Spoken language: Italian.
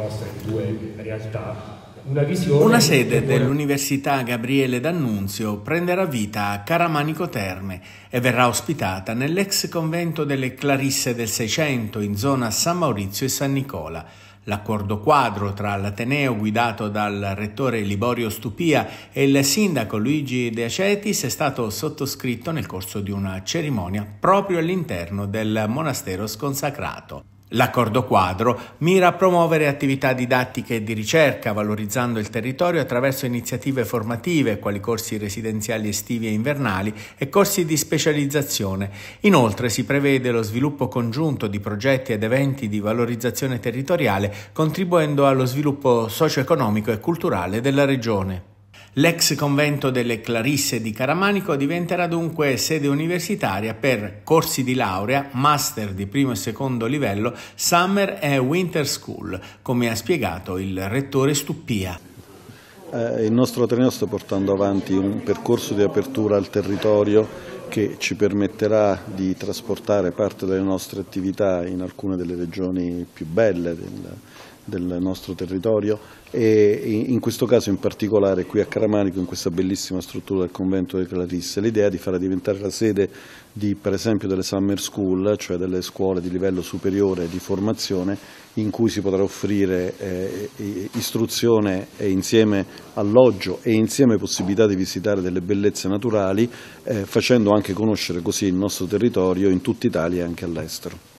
nostre due realtà una, visione... una sede dell'Università Gabriele D'Annunzio prenderà vita a Caramanico Terme e verrà ospitata nell'ex convento delle Clarisse del Seicento in zona San Maurizio e San Nicola. L'accordo quadro tra l'Ateneo guidato dal rettore Liborio Stupia e il sindaco Luigi De Acetis è stato sottoscritto nel corso di una cerimonia proprio all'interno del monastero sconsacrato. L'accordo quadro mira a promuovere attività didattiche e di ricerca, valorizzando il territorio attraverso iniziative formative, quali corsi residenziali estivi e invernali e corsi di specializzazione. Inoltre si prevede lo sviluppo congiunto di progetti ed eventi di valorizzazione territoriale, contribuendo allo sviluppo socio-economico e culturale della regione. L'ex convento delle Clarisse di Caramanico diventerà dunque sede universitaria per corsi di laurea, master di primo e secondo livello, summer e winter school, come ha spiegato il rettore Stuppia. Eh, il nostro Ateneo sta portando avanti un percorso di apertura al territorio che ci permetterà di trasportare parte delle nostre attività in alcune delle regioni più belle del, del nostro territorio e in questo caso in particolare qui a Caramanico in questa bellissima struttura del convento delle Clarisse l'idea di farla diventare la sede di, per esempio delle summer school cioè delle scuole di livello superiore di formazione in cui si potrà offrire eh, istruzione e insieme alloggio e insieme possibilità di visitare delle bellezze naturali eh, facendo anche conoscere così il nostro territorio in tutta Italia e anche all'estero.